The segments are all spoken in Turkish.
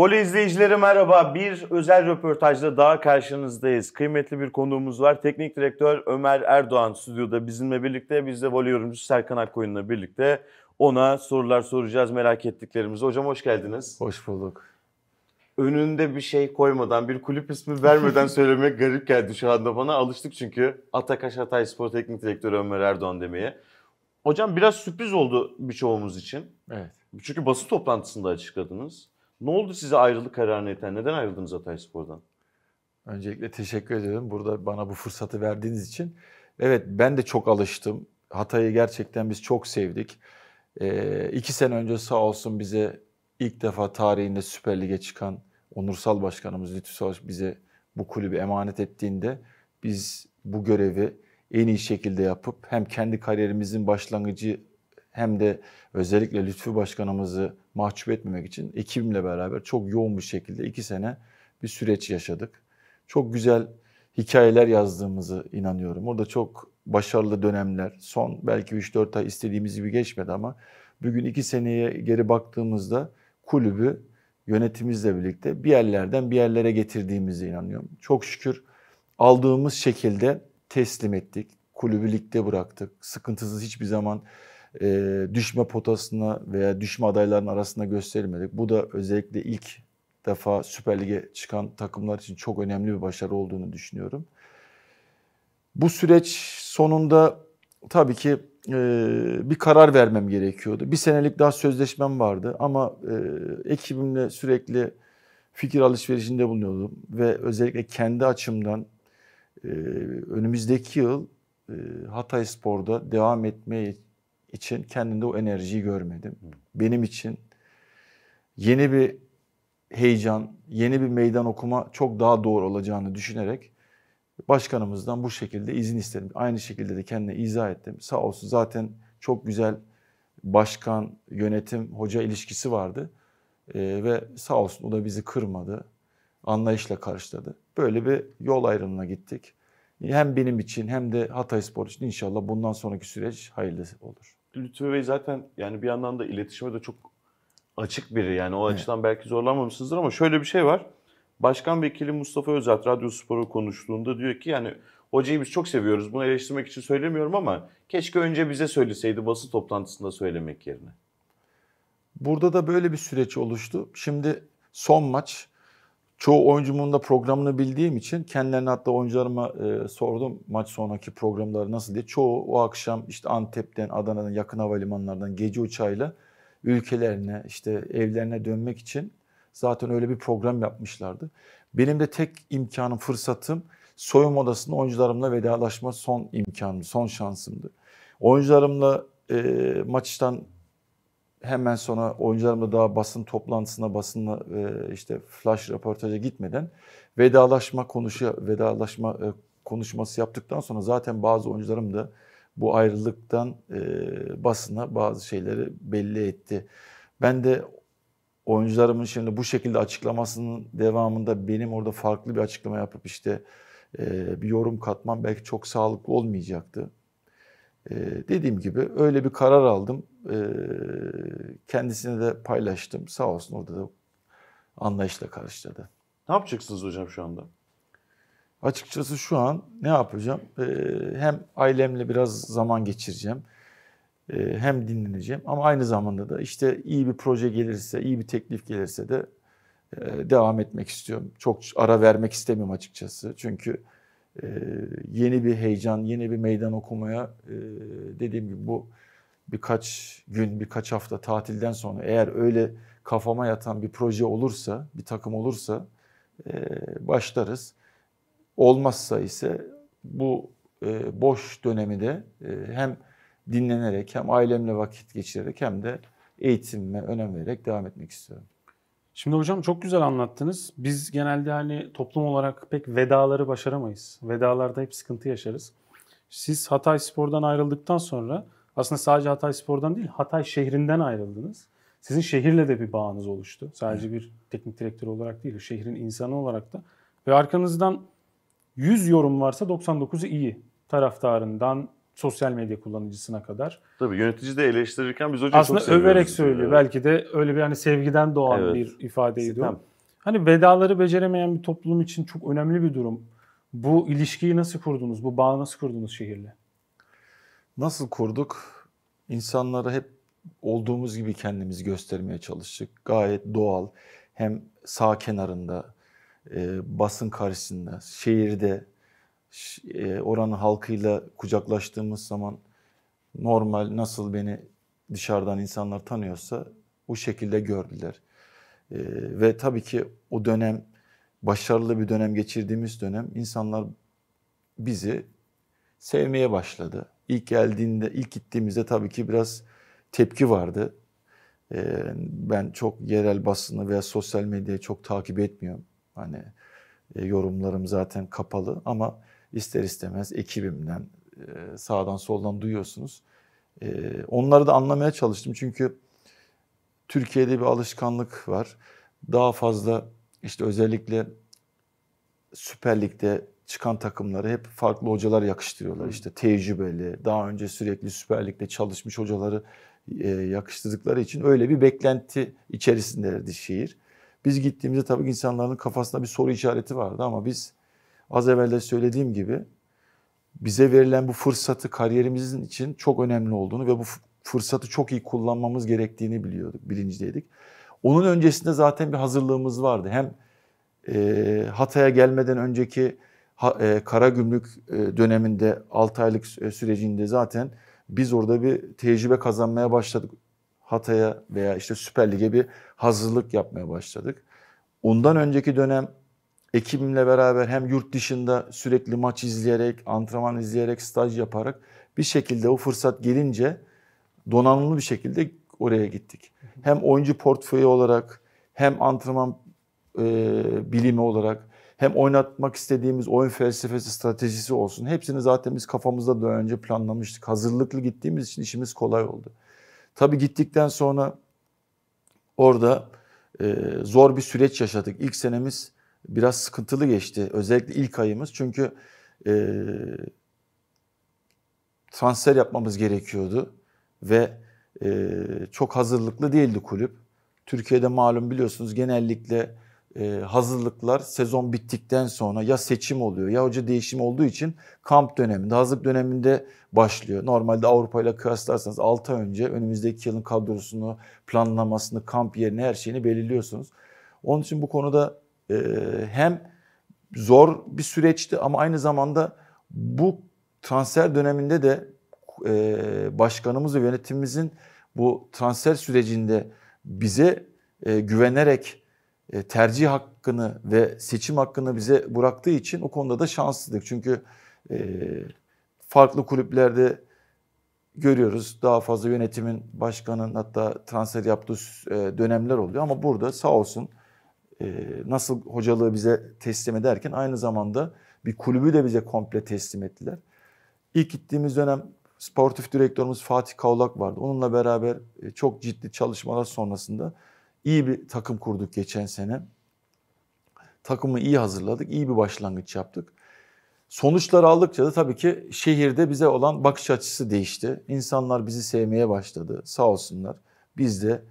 Voley izleyicileri merhaba. Bir özel röportajla daha karşınızdayız. Kıymetli bir konuğumuz var. Teknik direktör Ömer Erdoğan stüdyoda bizimle birlikte. Biz de voley yorumcusu Serkan Akkoyun'la birlikte ona sorular soracağız merak ettiklerimizi. Hocam hoş geldiniz. Hoş bulduk. Önünde bir şey koymadan, bir kulüp ismi vermeden söylemek garip geldi şu anda bana. Alıştık çünkü Atakaş Hatay Spor Teknik Direktörü Ömer Erdoğan demeye. Hocam biraz sürpriz oldu birçoğumuz için. Evet. Çünkü basın toplantısında açıkladınız. Ne oldu size ayrılık kararını iten? Neden ayrıldınız Hatay Spor'dan? Öncelikle teşekkür ederim burada bana bu fırsatı verdiğiniz için. Evet ben de çok alıştım. Hatay'ı gerçekten biz çok sevdik. Ee, iki sene önce sağ olsun bize ilk defa tarihinde Süper Lig'e çıkan onursal başkanımız Lütfü Savaş bize bu kulübü emanet ettiğinde biz bu görevi en iyi şekilde yapıp hem kendi kariyerimizin başlangıcı hem de özellikle Lütfü Başkanımızı mahcup etmemek için ekibimle beraber çok yoğun bir şekilde iki sene bir süreç yaşadık. Çok güzel hikayeler yazdığımızı inanıyorum. Orada çok başarılı dönemler, son belki 3-4 ay istediğimiz gibi geçmedi ama bugün iki seneye geri baktığımızda kulübü yönetimizle birlikte bir yerlerden bir yerlere getirdiğimize inanıyorum. Çok şükür aldığımız şekilde teslim ettik. Kulübü ligde bıraktık. Sıkıntısız hiçbir zaman e, düşme potasına veya düşme adaylarının arasında gösterilmedik. Bu da özellikle ilk defa Süper Lig'e çıkan takımlar için çok önemli bir başarı olduğunu düşünüyorum. Bu süreç sonunda tabii ki e, bir karar vermem gerekiyordu. Bir senelik daha sözleşmem vardı ama e, ekibimle sürekli fikir alışverişinde bulunuyordum. Ve özellikle kendi açımdan e, önümüzdeki yıl e, Hatay Spor'da devam etmeye için kendinde o enerjiyi görmedim. Benim için yeni bir heyecan, yeni bir meydan okuma çok daha doğru olacağını düşünerek başkanımızdan bu şekilde izin istedim. Aynı şekilde de kendine izah ettim. Sağ olsun zaten çok güzel başkan, yönetim, hoca ilişkisi vardı. Ee, ve sağ olsun o da bizi kırmadı. Anlayışla karşıladı. Böyle bir yol ayrımına gittik. Hem benim için hem de Hatay Spor için inşallah bundan sonraki süreç hayırlı olur. Lütfü Bey zaten yani bir yandan da iletişime de çok açık biri. Yani o açıdan evet. belki zorlanmamışsınızdır ama şöyle bir şey var. Başkan Vekili Mustafa Özat Radyo Spor'a konuştuğunda diyor ki yani hocayı biz çok seviyoruz. Bunu eleştirmek için söylemiyorum ama keşke önce bize söyleseydi basın toplantısında söylemek yerine. Burada da böyle bir süreç oluştu. Şimdi son maç çoğu oyuncumun da programını bildiğim için kendilerine hatta oyuncularıma e, sordum maç sonraki programları nasıl diye. Çoğu o akşam işte Antep'ten, Adana'dan, yakın havalimanlarından gece uçağıyla ülkelerine, işte evlerine dönmek için zaten öyle bir program yapmışlardı. Benim de tek imkanım, fırsatım soyunma odasında oyuncularımla vedalaşma son imkanım, son şansımdı. Oyuncularımla e, maçtan hemen sonra oyuncularımla daha basın toplantısına, basınla e, işte flash röportaja gitmeden vedalaşma konuşu, vedalaşma e, konuşması yaptıktan sonra zaten bazı oyuncularım da bu ayrılıktan e, basına bazı şeyleri belli etti. Ben de oyuncularımın şimdi bu şekilde açıklamasının devamında benim orada farklı bir açıklama yapıp işte e, bir yorum katmam belki çok sağlıklı olmayacaktı. E, dediğim gibi öyle bir karar aldım. Ee, kendisine de paylaştım. Sağ olsun orada da anlayışla karşıladı. Ne yapacaksınız hocam şu anda? Açıkçası şu an ne yapacağım? Ee, hem ailemle biraz zaman geçireceğim. Ee, hem dinleneceğim ama aynı zamanda da işte iyi bir proje gelirse, iyi bir teklif gelirse de e, devam etmek istiyorum. Çok ara vermek istemiyorum açıkçası. Çünkü e, yeni bir heyecan, yeni bir meydan okumaya e, dediğim gibi bu birkaç gün, birkaç hafta tatilden sonra eğer öyle kafama yatan bir proje olursa, bir takım olursa e, başlarız. Olmazsa ise bu e, boş dönemi de e, hem dinlenerek hem ailemle vakit geçirerek hem de eğitimime önem vererek devam etmek istiyorum. Şimdi hocam çok güzel anlattınız. Biz genelde hani toplum olarak pek vedaları başaramayız. Vedalarda hep sıkıntı yaşarız. Siz Hatay Spor'dan ayrıldıktan sonra aslında sadece Hatay Spor'dan değil Hatay şehrinden ayrıldınız. Sizin şehirle de bir bağınız oluştu. Sadece bir teknik direktör olarak değil, şehrin insanı olarak da. Ve arkanızdan 100 yorum varsa 99'u iyi. Taraftarından sosyal medya kullanıcısına kadar. Tabii yönetici de eleştirirken biz hocayı çok seviyoruz. Aslında överek söylüyor. Evet. Belki de öyle bir hani sevgiden doğan evet. bir ifadeydi Sistem. o. Hani vedaları beceremeyen bir toplum için çok önemli bir durum. Bu ilişkiyi nasıl kurdunuz? Bu bağı nasıl kurdunuz şehirle? Nasıl kurduk? İnsanlara hep olduğumuz gibi kendimizi göstermeye çalıştık. Gayet doğal. Hem sağ kenarında, e, basın karşısında, şehirde, e, oranın halkıyla kucaklaştığımız zaman normal nasıl beni dışarıdan insanlar tanıyorsa bu şekilde gördüler. E, ve tabii ki o dönem başarılı bir dönem geçirdiğimiz dönem insanlar bizi sevmeye başladı. İlk geldiğinde, ilk gittiğimizde tabii ki biraz tepki vardı. Ee, ben çok yerel basını veya sosyal medyayı çok takip etmiyorum. Hani e, yorumlarım zaten kapalı ama ister istemez ekibimden, e, sağdan soldan duyuyorsunuz. Ee, onları da anlamaya çalıştım çünkü Türkiye'de bir alışkanlık var. Daha fazla işte özellikle Süper Lig'de çıkan takımları hep farklı hocalar yakıştırıyorlar. Hı. İşte tecrübeli, daha önce sürekli Süper Lig'de çalışmış hocaları e, yakıştırdıkları için öyle bir beklenti içerisindelerdi şehir. Biz gittiğimizde tabii insanların kafasında bir soru işareti vardı ama biz az evvel de söylediğim gibi bize verilen bu fırsatı kariyerimizin için çok önemli olduğunu ve bu fırsatı çok iyi kullanmamız gerektiğini biliyorduk, bilincindeydik. Onun öncesinde zaten bir hazırlığımız vardı. Hem e, Hatay'a gelmeden önceki e, kara gümrük e, döneminde 6 aylık e, sürecinde zaten biz orada bir tecrübe kazanmaya başladık. Hatay'a veya işte Süper Lig'e bir hazırlık yapmaya başladık. Ondan önceki dönem ekibimle beraber hem yurt dışında sürekli maç izleyerek, antrenman izleyerek, staj yaparak bir şekilde o fırsat gelince donanımlı bir şekilde oraya gittik. Hem oyuncu portföyü olarak hem antrenman e, bilimi olarak hem oynatmak istediğimiz oyun felsefesi, stratejisi olsun. Hepsini zaten biz kafamızda da önce planlamıştık. Hazırlıklı gittiğimiz için işimiz kolay oldu. Tabi gittikten sonra orada e, zor bir süreç yaşadık. İlk senemiz biraz sıkıntılı geçti. Özellikle ilk ayımız çünkü e, transfer yapmamız gerekiyordu ve e, çok hazırlıklı değildi kulüp. Türkiye'de malum biliyorsunuz genellikle e, hazırlıklar sezon bittikten sonra ya seçim oluyor ya hoca değişimi olduğu için kamp döneminde, hazırlık döneminde başlıyor. Normalde Avrupa ile kıyaslarsanız 6 ay önce önümüzdeki yılın kadrosunu, planlamasını, kamp yerini, her şeyini belirliyorsunuz. Onun için bu konuda e, hem zor bir süreçti ama aynı zamanda bu transfer döneminde de e, başkanımız ve yönetimimizin bu transfer sürecinde bize e, güvenerek e, tercih hakkını ve seçim hakkını bize bıraktığı için o konuda da şanslıydık. Çünkü e, farklı kulüplerde görüyoruz. Daha fazla yönetimin, başkanın hatta transfer yaptığı e, dönemler oluyor. Ama burada sağ olsun nasıl hocalığı bize teslim ederken aynı zamanda bir kulübü de bize komple teslim ettiler. İlk gittiğimiz dönem sportif direktörümüz Fatih Kavlak vardı. Onunla beraber çok ciddi çalışmalar sonrasında İyi bir takım kurduk geçen sene. Takımı iyi hazırladık, iyi bir başlangıç yaptık. Sonuçları aldıkça da tabii ki şehirde bize olan bakış açısı değişti. İnsanlar bizi sevmeye başladı sağ olsunlar. Biz de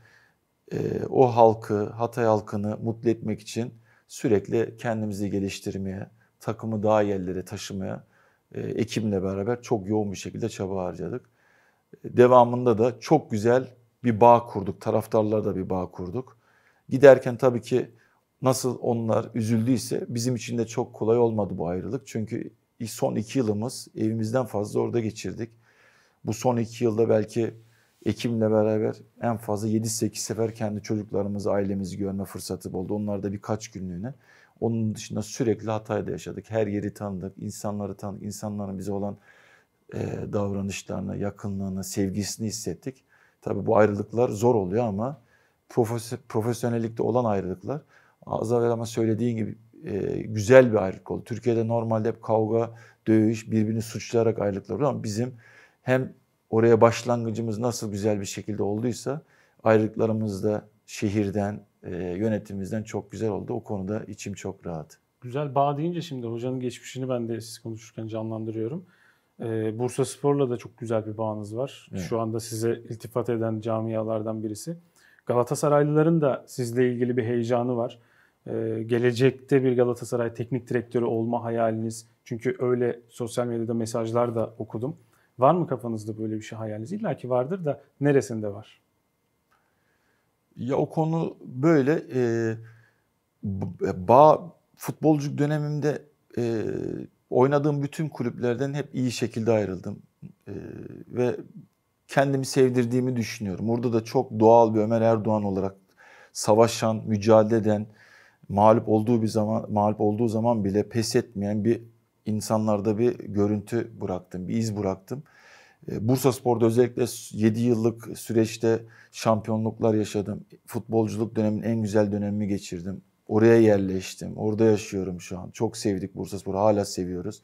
e, o halkı, Hatay halkını mutlu etmek için sürekli kendimizi geliştirmeye, takımı daha yerlere taşımaya e, ekimle beraber çok yoğun bir şekilde çaba harcadık. Devamında da çok güzel bir bağ kurduk. Taraftarlarla bir bağ kurduk. Giderken tabii ki nasıl onlar üzüldüyse bizim için de çok kolay olmadı bu ayrılık. Çünkü son iki yılımız evimizden fazla orada geçirdik. Bu son iki yılda belki ekimle beraber en fazla 7-8 sefer kendi çocuklarımızı, ailemizi görme fırsatı oldu. Onlar da birkaç günlüğüne. Onun dışında sürekli Hatay'da yaşadık. Her yeri tanıdık, insanları tanıdık, insanların bize olan e, davranışlarını, yakınlığını, sevgisini hissettik. Tabii bu ayrılıklar zor oluyor ama profesyonellikte olan ayrılıklar az evvel ama söylediğin gibi e, güzel bir ayrılık oldu. Türkiye'de normalde hep kavga, dövüş, birbirini suçlayarak ayrılıklar oluyor ama bizim hem oraya başlangıcımız nasıl güzel bir şekilde olduysa ayrılıklarımız da şehirden, e, yönetimimizden çok güzel oldu. O konuda içim çok rahat. Güzel bağ deyince şimdi hocanın geçmişini ben de siz konuşurken canlandırıyorum. Ee, Bursa Spor'la da çok güzel bir bağınız var. Evet. Şu anda size iltifat eden camialardan birisi. Galatasaraylıların da sizle ilgili bir heyecanı var. Ee, gelecekte bir Galatasaray teknik direktörü olma hayaliniz. Çünkü öyle sosyal medyada mesajlar da okudum. Var mı kafanızda böyle bir şey hayaliniz? İlla ki vardır da neresinde var? Ya o konu böyle ee, e, ba futbolcu dönemimde e, oynadığım bütün kulüplerden hep iyi şekilde ayrıldım. E, ve kendimi sevdirdiğimi düşünüyorum. Burada da çok doğal bir Ömer Erdoğan olarak savaşan, mücadele eden, mağlup olduğu bir zaman mağlup olduğu zaman bile pes etmeyen bir insanlarda bir görüntü bıraktım, bir iz bıraktım. Ee, Bursa Spor'da özellikle 7 yıllık süreçte şampiyonluklar yaşadım. Futbolculuk dönemin en güzel dönemimi geçirdim. Oraya yerleştim. Orada yaşıyorum şu an. Çok sevdik Bursaspor'u. Hala seviyoruz.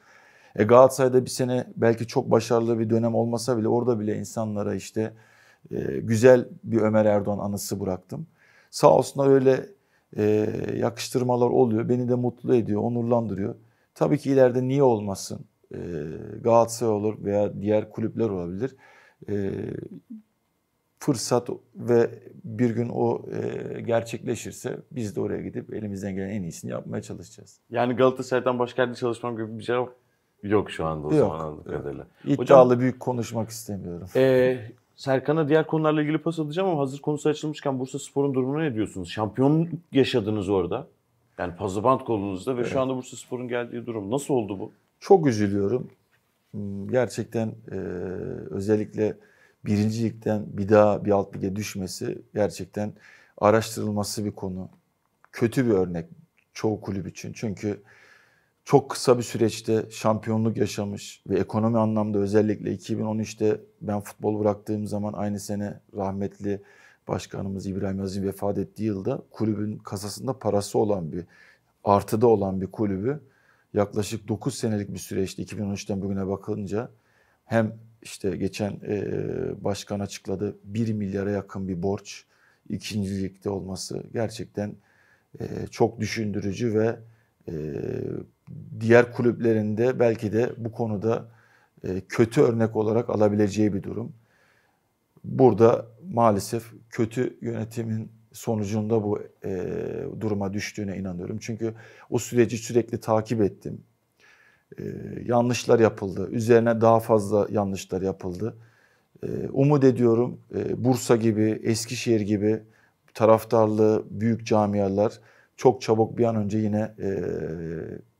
E Galatasaray'da bir sene belki çok başarılı bir dönem olmasa bile orada bile insanlara işte e, güzel bir Ömer Erdoğan anısı bıraktım. Sağ olsunlar öyle e, yakıştırmalar oluyor. Beni de mutlu ediyor, onurlandırıyor. Tabii ki ileride niye olmasın? E, Galatasaray olur veya diğer kulüpler olabilir. E, fırsat ve bir gün o e, gerçekleşirse biz de oraya gidip elimizden gelen en iyisini yapmaya çalışacağız. Yani Galatasaray'dan başka yerde çalışmam gibi bir cevap şey yok şu anda o yok, zaman anladığım kadarıyla. İddialı Hocam, büyük konuşmak istemiyorum. E, Serkan'a diğer konularla ilgili pas alacağım ama hazır konusu açılmışken Bursa Spor'un durumunu ne diyorsunuz? Şampiyonluk yaşadınız orada. Yani pazıbant kolunuzda ve evet. şu anda Bursa Spor'un geldiği durum. Nasıl oldu bu? Çok üzülüyorum. Hmm, gerçekten e, özellikle birinci ligden bir daha bir alt lige düşmesi gerçekten araştırılması bir konu. Kötü bir örnek çoğu kulüp için. Çünkü çok kısa bir süreçte şampiyonluk yaşamış ve ekonomi anlamda özellikle 2013'te ben futbol bıraktığım zaman aynı sene rahmetli başkanımız İbrahim Aziz vefat ettiği yılda kulübün kasasında parası olan bir artıda olan bir kulübü yaklaşık 9 senelik bir süreçte 2013'ten bugüne bakınca hem işte geçen e, başkan açıkladı 1 milyara yakın bir borç ikincilikte olması gerçekten e, çok düşündürücü ve e, diğer kulüplerinde belki de bu konuda e, kötü örnek olarak alabileceği bir durum. Burada maalesef kötü yönetimin sonucunda bu e, duruma düştüğüne inanıyorum. Çünkü o süreci sürekli takip ettim e, yanlışlar yapıldı. Üzerine daha fazla yanlışlar yapıldı. E, umut ediyorum e, Bursa gibi, Eskişehir gibi taraftarlı büyük camialar çok çabuk bir an önce yine e,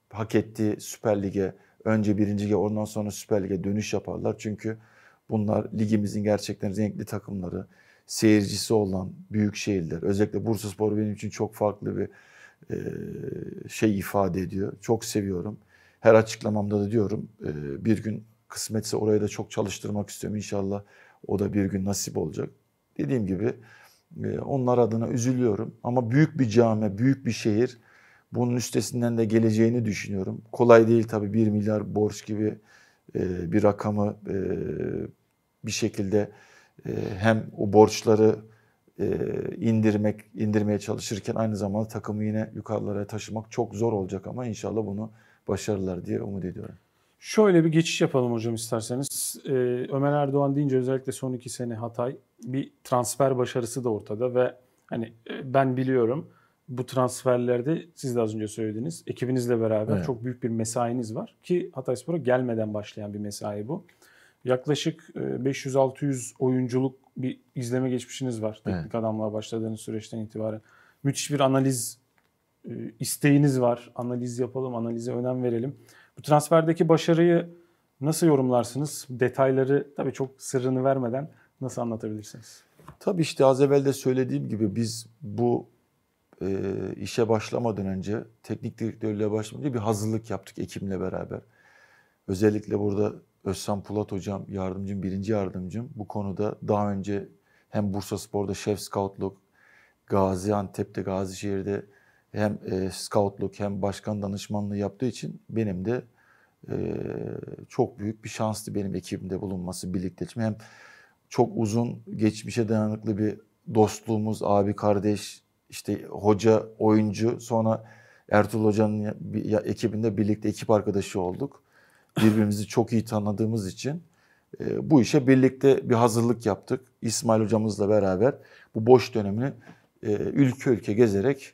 hak ettiği Süper Lig'e, önce birinci Lig'e ondan sonra Süper Lig'e dönüş yaparlar. Çünkü bunlar ligimizin gerçekten renkli takımları, seyircisi olan büyük şehirler. Özellikle Bursa Spor benim için çok farklı bir e, şey ifade ediyor. Çok seviyorum her açıklamamda da diyorum e, bir gün kısmetse orayı da çok çalıştırmak istiyorum inşallah o da bir gün nasip olacak. Dediğim gibi e, onlar adına üzülüyorum ama büyük bir cami, büyük bir şehir bunun üstesinden de geleceğini düşünüyorum. Kolay değil tabii 1 milyar borç gibi e, bir rakamı bir şekilde hem o borçları indirmek indirmeye çalışırken aynı zamanda takımı yine yukarılara taşımak çok zor olacak ama inşallah bunu başarılar diye umut ediyorum. Şöyle bir geçiş yapalım hocam isterseniz. Ee, Ömer Erdoğan deyince özellikle son iki sene Hatay bir transfer başarısı da ortada ve hani e, ben biliyorum bu transferlerde siz de az önce söylediniz. Ekibinizle beraber evet. çok büyük bir mesainiz var ki Hatay Spor'a gelmeden başlayan bir mesai bu. Yaklaşık 500-600 e, oyunculuk bir izleme geçmişiniz var. Teknik evet. adamla başladığınız süreçten itibaren. Müthiş bir analiz e, isteğiniz var. Analiz yapalım, analize önem verelim. Bu transferdeki başarıyı nasıl yorumlarsınız? Detayları tabii çok sırrını vermeden nasıl anlatabilirsiniz? Tabii işte az evvel de söylediğim gibi biz bu e, işe başlamadan önce, teknik direktörlüğe başlamadan önce bir hazırlık yaptık ekimle beraber. Özellikle burada Özcan Pulat hocam, yardımcım, birinci yardımcım bu konuda daha önce hem Bursa Spor'da şef scoutluk, Gaziantep'te, Gazişehir'de hem e, scoutluk hem başkan danışmanlığı yaptığı için benim de e, çok büyük bir şanstı benim ekibimde bulunması, birlikte. Hem çok uzun geçmişe dayanıklı bir dostluğumuz, abi kardeş, işte hoca, oyuncu. Sonra Ertuğrul Hoca'nın ekibinde birlikte ekip arkadaşı olduk. Birbirimizi çok iyi tanıdığımız için e, bu işe birlikte bir hazırlık yaptık. İsmail hocamızla beraber bu boş dönemini e, ülke ülke gezerek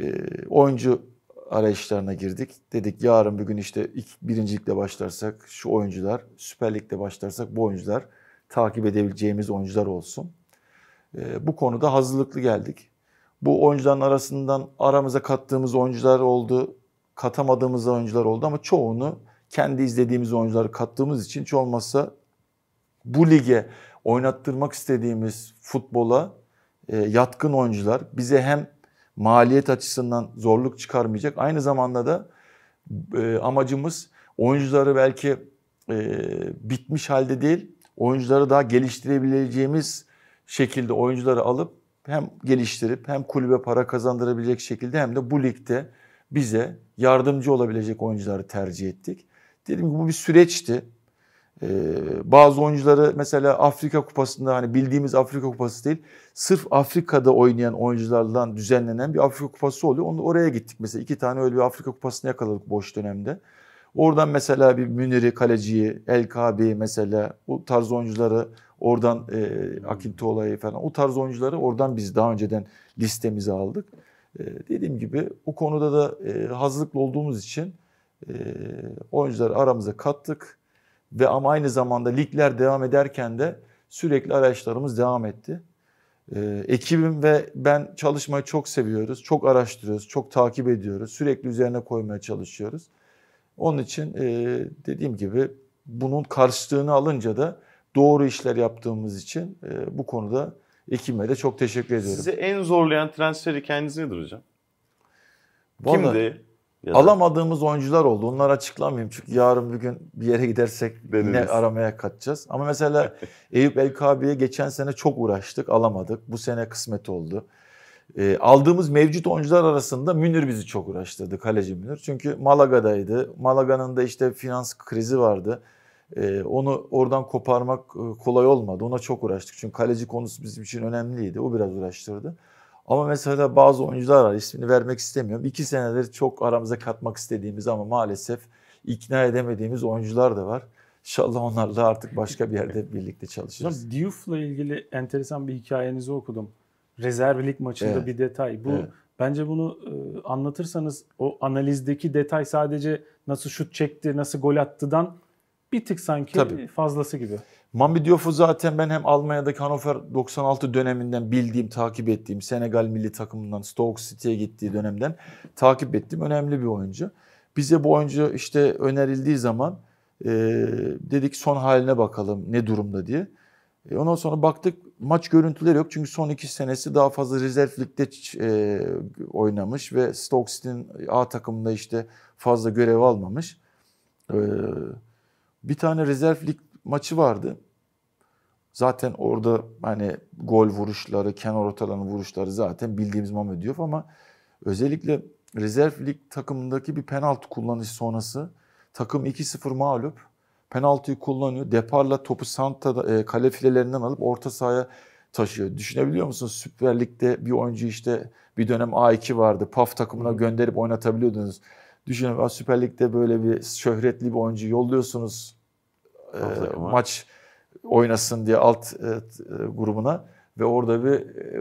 ee, oyuncu arayışlarına girdik. Dedik yarın bir gün işte birincilikle başlarsak şu oyuncular, Süper Lig'de başlarsak bu oyuncular takip edebileceğimiz oyuncular olsun. E, bu konuda hazırlıklı geldik. Bu oyuncuların arasından aramıza kattığımız oyuncular oldu, katamadığımız oyuncular oldu ama çoğunu kendi izlediğimiz oyuncuları kattığımız için hiç olmazsa bu lige oynattırmak istediğimiz futbola e, yatkın oyuncular bize hem maliyet açısından zorluk çıkarmayacak. Aynı zamanda da e, amacımız oyuncuları belki e, bitmiş halde değil, oyuncuları daha geliştirebileceğimiz şekilde oyuncuları alıp hem geliştirip hem kulübe para kazandırabilecek şekilde hem de bu ligde bize yardımcı olabilecek oyuncuları tercih ettik. Dedim ki bu bir süreçti. Ee, bazı oyuncuları mesela Afrika Kupası'nda hani bildiğimiz Afrika Kupası değil, sırf Afrika'da oynayan oyunculardan düzenlenen bir Afrika Kupası oluyor. Onu oraya gittik mesela. iki tane öyle bir Afrika Kupası'nı yakaladık boş dönemde. Oradan mesela bir Münir'i, Kaleci'yi, El Kabi mesela bu tarz oyuncuları oradan e, Akinto olayı falan o tarz oyuncuları oradan biz daha önceden listemize aldık. E, dediğim gibi bu konuda da e, hazırlıklı olduğumuz için e, oyuncuları aramıza kattık ve ama aynı zamanda ligler devam ederken de sürekli araçlarımız devam etti. Ee, ekibim ve ben çalışmayı çok seviyoruz, çok araştırıyoruz, çok takip ediyoruz, sürekli üzerine koymaya çalışıyoruz. Onun için e, dediğim gibi bunun karşılığını alınca da doğru işler yaptığımız için e, bu konuda ekibime de çok teşekkür ediyorum. Sizi en zorlayan transferi kendisi nedir hocam? Vallahi, Kimdi? Ya da... Alamadığımız oyuncular oldu. Onları açıklamayayım çünkü yarın bir gün bir yere gidersek Deniriz. yine aramaya kaçacağız. Ama mesela Eyüp El Kabi'ye geçen sene çok uğraştık, alamadık. Bu sene kısmet oldu. E, aldığımız mevcut oyuncular arasında Münir bizi çok uğraştırdı, kaleci Münir. Çünkü Malaga'daydı. Malaga'nın da işte finans krizi vardı. E, onu oradan koparmak e, kolay olmadı. Ona çok uğraştık. Çünkü kaleci konusu bizim için önemliydi. O biraz uğraştırdı. Ama mesela bazı oyuncular var ismini vermek istemiyorum. İki senedir çok aramıza katmak istediğimiz ama maalesef ikna edemediğimiz oyuncular da var. İnşallah onlarla artık başka bir yerde birlikte çalışırız. Diouf'la ilgili enteresan bir hikayenizi okudum. Rezervlik maçında evet. bir detay. Bu evet. Bence bunu e, anlatırsanız o analizdeki detay sadece nasıl şut çekti, nasıl gol attı'dan bir tık sanki Tabii. fazlası gibi. Mami Diof'u zaten ben hem Almanya'daki Hannover 96 döneminden bildiğim, takip ettiğim, Senegal milli takımından Stoke City'ye gittiği dönemden takip ettiğim önemli bir oyuncu. Bize bu oyuncu işte önerildiği zaman e, dedik son haline bakalım ne durumda diye. E, ondan sonra baktık maç görüntüleri yok çünkü son iki senesi daha fazla rezerv ligde e, oynamış ve Stoke City'nin A takımında işte fazla görev almamış. E, bir tane rezerv lig maçı vardı. Zaten orada hani gol vuruşları, kenar ortalarının vuruşları zaten bildiğimiz Mame diyor ama özellikle rezerv lig takımındaki bir penaltı kullanışı sonrası takım 2-0 mağlup. Penaltıyı kullanıyor. Deparla topu Santa e, kale filelerinden alıp orta sahaya taşıyor. Düşünebiliyor musun? Süper Lig'de bir oyuncu işte bir dönem A2 vardı. PAF takımına gönderip oynatabiliyordunuz. Düşünün Süper Lig'de böyle bir şöhretli bir oyuncu yolluyorsunuz. E, maç oynasın diye alt e, e, grubuna ve orada bir e,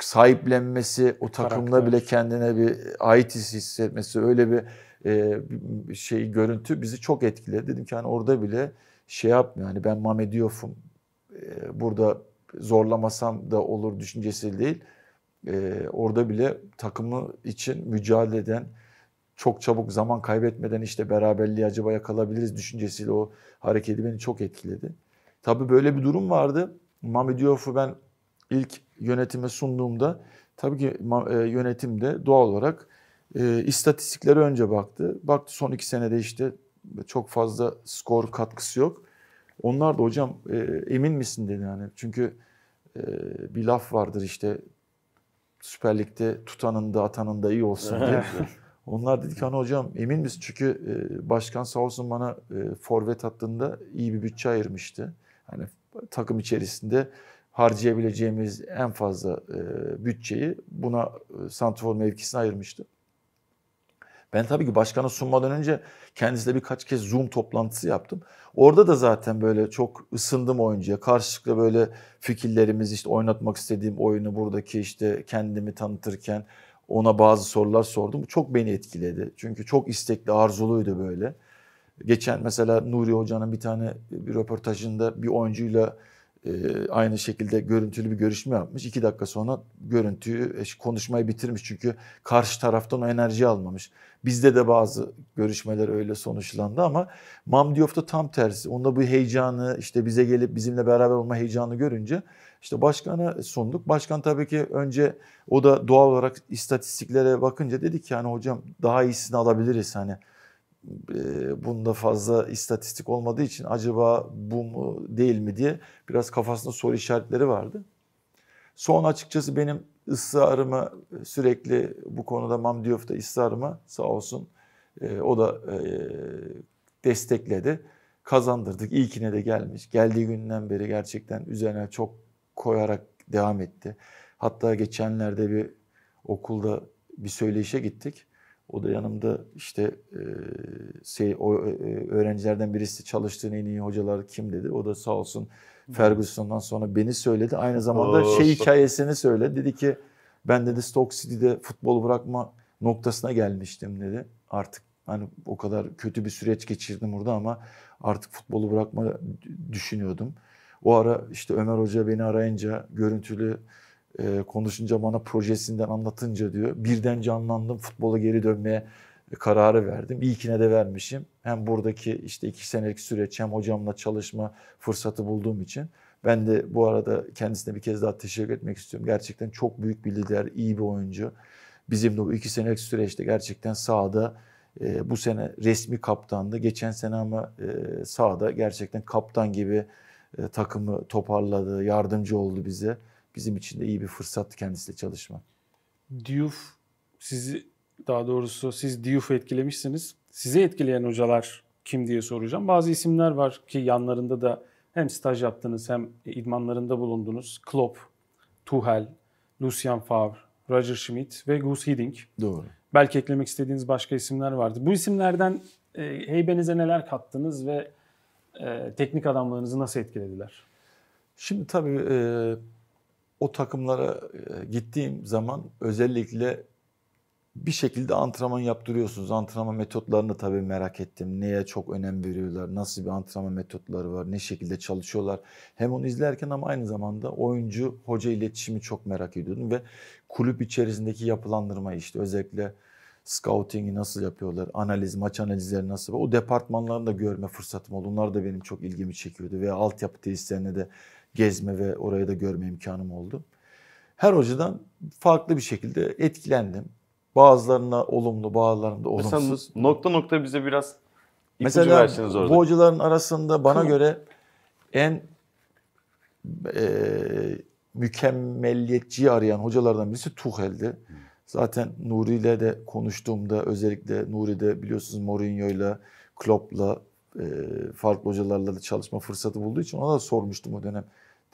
sahiplenmesi, o takımla Karakter. bile kendine bir ait hissetmesi öyle e, bir şey görüntü bizi çok etkiledi. Dedim ki hani orada bile şey yapmıyor. Hani ben Mame Diof'um. burada zorlamasam da olur düşüncesi değil. orada bile takımı için mücadele eden, çok çabuk zaman kaybetmeden işte beraberliği acaba yakalabiliriz düşüncesiyle o hareketi beni çok etkiledi. Tabii böyle bir durum vardı. Mami Diof'u ben ilk yönetime sunduğumda tabii ki e, yönetim de doğal olarak e, istatistiklere önce baktı. Baktı son iki senede işte çok fazla skor katkısı yok. Onlar da hocam e, emin misin dedi yani. Çünkü e, bir laf vardır işte Süper Lig'de tutanın da atanın da iyi olsun diye. Onlar dedi ki hani hocam emin misin? Çünkü e, başkan sağ olsun bana e, forvet hattında iyi bir bütçe ayırmıştı. Hani takım içerisinde harcayabileceğimiz en fazla e, bütçeyi buna e, santrfor mevkisine ayırmıştı. Ben tabii ki başkanı sunmadan önce kendisiyle birkaç kez Zoom toplantısı yaptım. Orada da zaten böyle çok ısındım oyuncuya. Karşılıklı böyle fikirlerimiz işte oynatmak istediğim oyunu buradaki işte kendimi tanıtırken ona bazı sorular sordum. Çok beni etkiledi. Çünkü çok istekli, arzuluydu böyle. Geçen mesela Nuri Hoca'nın bir tane e, bir röportajında bir oyuncuyla e, aynı şekilde görüntülü bir görüşme yapmış. İki dakika sonra görüntüyü, e, konuşmayı bitirmiş çünkü karşı taraftan o enerji almamış. Bizde de bazı görüşmeler öyle sonuçlandı ama da tam tersi. Onda bu heyecanı işte bize gelip bizimle beraber olma heyecanı görünce işte başkana sunduk. Başkan tabii ki önce o da doğal olarak istatistiklere bakınca dedi ki yani hocam daha iyisini alabiliriz hani bunda fazla istatistik olmadığı için acaba bu mu değil mi diye biraz kafasında soru işaretleri vardı. Son açıkçası benim ısrarımı sürekli bu konuda Mam Diof'ta ısrarımı sağ olsun o da destekledi. Kazandırdık. İlkine de gelmiş. Geldiği günden beri gerçekten üzerine çok koyarak devam etti. Hatta geçenlerde bir okulda bir söyleşe gittik. O da yanımda işte e, şey, o, e, e öğrencilerden birisi çalıştığın en iyi hocalar kim dedi. O da sağ olsun Ferguson'dan sonra beni söyledi. Aynı zamanda Oo, şey hikayesini söyledi. Dedi ki ben dedi Stoke City'de futbol bırakma noktasına gelmiştim dedi. Artık hani o kadar kötü bir süreç geçirdim burada ama artık futbolu bırakma düşünüyordum. O ara işte Ömer Hoca beni arayınca görüntülü e, konuşunca bana projesinden anlatınca diyor birden canlandım futbola geri dönmeye kararı verdim. İlkine de vermişim. Hem buradaki işte iki senelik süreç hem hocamla çalışma fırsatı bulduğum için. Ben de bu arada kendisine bir kez daha teşekkür etmek istiyorum. Gerçekten çok büyük bir lider, iyi bir oyuncu. Bizim de bu iki senelik süreçte gerçekten sahada e, bu sene resmi kaptandı. Geçen sene ama e, sahada gerçekten kaptan gibi e, takımı toparladı, yardımcı oldu bize bizim için de iyi bir fırsat kendisiyle çalışmak. Diouf sizi daha doğrusu siz Diouf'u etkilemişsiniz. Sizi etkileyen hocalar kim diye soracağım. Bazı isimler var ki yanlarında da hem staj yaptınız hem idmanlarında bulundunuz. Klopp, Tuchel, Lucien Favre, Roger Schmidt ve Gus Hiddink. Doğru. Belki eklemek istediğiniz başka isimler vardı. Bu isimlerden e, heybenize neler kattınız ve e, teknik adamlarınızı nasıl etkilediler? Şimdi tabii e, o takımlara e, gittiğim zaman özellikle bir şekilde antrenman yaptırıyorsunuz. Antrenman metotlarını tabii merak ettim. Neye çok önem veriyorlar, nasıl bir antrenman metotları var, ne şekilde çalışıyorlar. Hem onu izlerken ama aynı zamanda oyuncu hoca iletişimi çok merak ediyordum ve kulüp içerisindeki yapılandırma işte özellikle scouting'i nasıl yapıyorlar, analiz, maç analizleri nasıl. O departmanlarını da görme fırsatım oldu. Onlar da benim çok ilgimi çekiyordu ve altyapı tesislerine de gezme ve orayı da görme imkanım oldu. Her hocadan farklı bir şekilde etkilendim. Bazılarına olumlu, bazılarında olumsuz. Mesela nokta nokta bize biraz Mesela versiniz orada. bu hocaların arasında bana Hı. göre en e, mükemmelliyetçiyi arayan hocalardan birisi Tuhel'di. Zaten Nuri ile de konuştuğumda özellikle Nuri'de biliyorsunuz Mourinho ile, Klopp'la e, farklı hocalarla da çalışma fırsatı bulduğu için ona da sormuştum o dönem.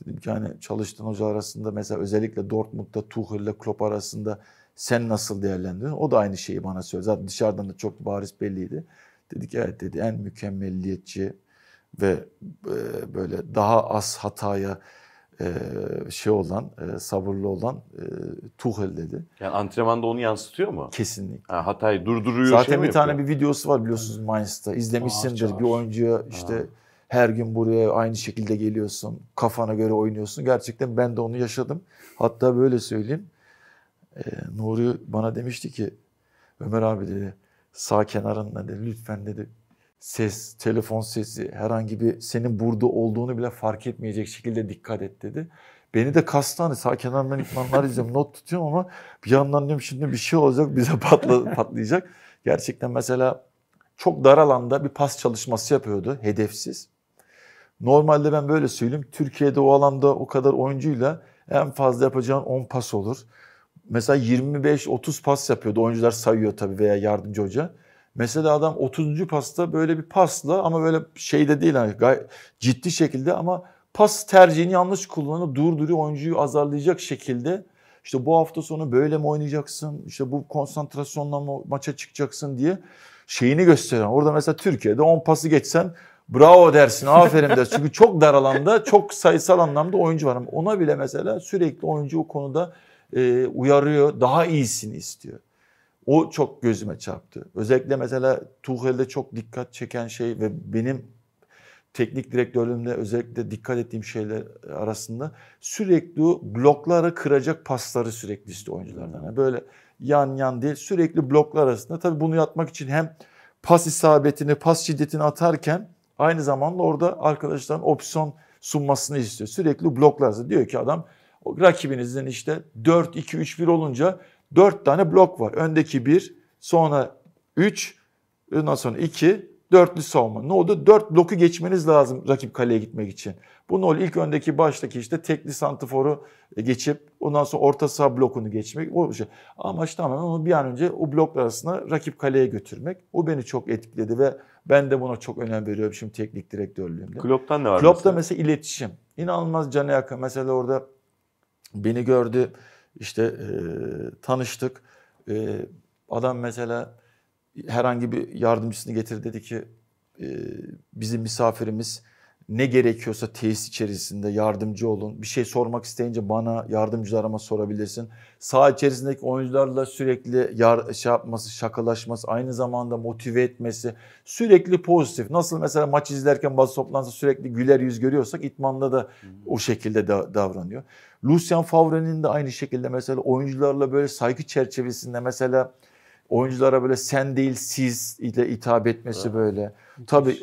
Dedim ki hani çalıştığın hoca arasında mesela özellikle Dortmund'da Tuchel ile Klopp arasında sen nasıl değerlendiriyorsun? O da aynı şeyi bana söyledi. Zaten dışarıdan da çok bariz belliydi. Dedik evet dedi en mükemmelliyetçi ve e, böyle daha az hataya e, şey olan, e, sabırlı olan Tuchel dedi. Yani antrenmanda onu yansıtıyor mu? Kesinlikle. Ha, hatayı durduruyor Zaten şey bir yapıyor? tane bir videosu var biliyorsunuz Mainz'da. İzlemişsindir bir oyuncuya işte... Ha her gün buraya aynı şekilde geliyorsun. Kafana göre oynuyorsun. Gerçekten ben de onu yaşadım. Hatta böyle söyleyeyim. E, Nuri bana demişti ki Ömer abi dedi sağ kenarında dedi lütfen dedi ses, telefon sesi herhangi bir senin burada olduğunu bile fark etmeyecek şekilde dikkat et dedi. Beni de kastı hani sağ kenarından itmanlar izliyorum not tutuyorum ama bir yandan diyorum şimdi bir şey olacak bize patla, patlayacak. Gerçekten mesela çok dar alanda bir pas çalışması yapıyordu hedefsiz. Normalde ben böyle söyleyeyim. Türkiye'de o alanda o kadar oyuncuyla en fazla yapacağın 10 pas olur. Mesela 25-30 pas yapıyordu. Oyuncular sayıyor tabii veya yardımcı hoca. Mesela adam 30. pasta böyle bir pasla ama böyle şeyde değil hani ciddi şekilde ama pas tercihini yanlış kullanıp durduruyor oyuncuyu azarlayacak şekilde işte bu hafta sonu böyle mi oynayacaksın? İşte bu konsantrasyonla mı maça çıkacaksın diye şeyini gösteren. Orada mesela Türkiye'de 10 pası geçsen bravo dersin, aferin dersin. Çünkü çok dar alanda, çok sayısal anlamda oyuncu var. Ama ona bile mesela sürekli oyuncu o konuda e, uyarıyor, daha iyisini istiyor. O çok gözüme çarptı. Özellikle mesela Tuchel'de çok dikkat çeken şey ve benim teknik direktörlüğümde özellikle dikkat ettiğim şeyler arasında sürekli blokları kıracak pasları sürekli istiyor oyunculardan. Yani böyle yan yan değil sürekli bloklar arasında. Tabii bunu yapmak için hem pas isabetini, pas şiddetini atarken Aynı zamanda orada arkadaşların opsiyon sunmasını istiyor. Sürekli bloklarsa diyor ki adam rakibinizin işte 4 2 3 1 olunca 4 tane blok var. Öndeki 1, sonra 3, ondan sonra 2, dörtlü savunma. Ne oldu? 4 bloku geçmeniz lazım rakip kaleye gitmek için. Bu Nol ilk öndeki baştaki işte tekli santiforu e, geçip ondan sonra orta saha blokunu geçmek. O şey. Amaç tamamen onu bir an önce o blok arasında rakip kaleye götürmek. O beni çok etkiledi ve ben de buna çok önem veriyorum şimdi teknik direktörlüğümde. Klopp'tan ne var Klopp'ta mesela? mesela iletişim. İnanılmaz canı yakın. Mesela orada beni gördü. İşte e, tanıştık. E, adam mesela herhangi bir yardımcısını getir dedi ki e, bizim misafirimiz ne gerekiyorsa tesis içerisinde yardımcı olun. Bir şey sormak isteyince bana yardımcılarıma sorabilirsin. Sağ içerisindeki oyuncularla sürekli yar, şey yapması, şakalaşması, aynı zamanda motive etmesi, sürekli pozitif. Nasıl mesela maç izlerken bazı toplantıda sürekli güler yüz görüyorsak itmanda da o şekilde da, davranıyor. Lucien Favre'nin de aynı şekilde mesela oyuncularla böyle saygı çerçevesinde mesela oyunculara böyle sen değil siz ile hitap etmesi evet. böyle. Müthiş. Tabii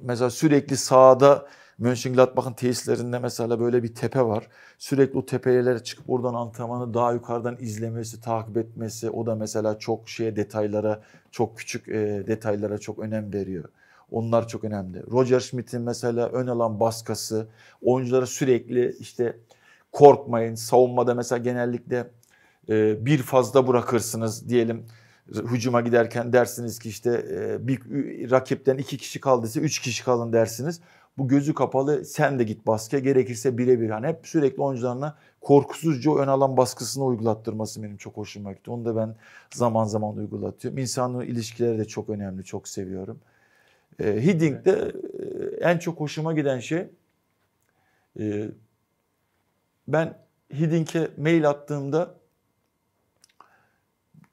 mesela sürekli sağda Mönchengladbach'ın tesislerinde mesela böyle bir tepe var. Sürekli o tepelere çıkıp oradan antrenmanı daha yukarıdan izlemesi, takip etmesi o da mesela çok şeye detaylara, çok küçük e, detaylara çok önem veriyor. Onlar çok önemli. Roger Schmidt'in mesela ön alan baskısı, oyunculara sürekli işte korkmayın, savunmada mesela genellikle e, bir fazla bırakırsınız diyelim hücuma giderken dersiniz ki işte e, bir rakipten iki kişi kaldıysa üç kişi kalın dersiniz. Bu gözü kapalı sen de git baskıya gerekirse birebir. Hani hep sürekli oyuncularına korkusuzca ön alan baskısını uygulattırması benim çok hoşuma gitti. Onu da ben zaman zaman uygulatıyorum. İnsanlı ilişkileri de çok önemli, çok seviyorum. E, Hidding'de evet. E, en çok hoşuma giden şey e, ben Hidding'e mail attığımda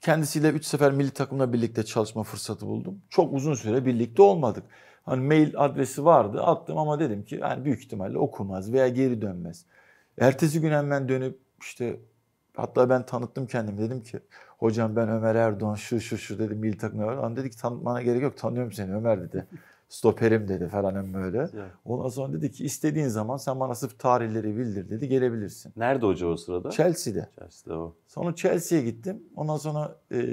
Kendisiyle 3 sefer milli takımla birlikte çalışma fırsatı buldum. Çok uzun süre birlikte olmadık. Hani mail adresi vardı attım ama dedim ki yani büyük ihtimalle okumaz veya geri dönmez. Ertesi gün hemen dönüp işte hatta ben tanıttım kendimi dedim ki hocam ben Ömer Erdoğan şu şu şu dedim milli takımda var. Dedi ki tanıtmana gerek yok tanıyorum seni Ömer dedi stoperim dedi falan böyle. Evet. Ondan sonra dedi ki istediğin zaman sen bana sırf tarihleri bildir dedi gelebilirsin. Nerede hoca o sırada? Chelsea'de. Chelsea'de o. Sonra Chelsea'ye gittim. Ondan sonra e,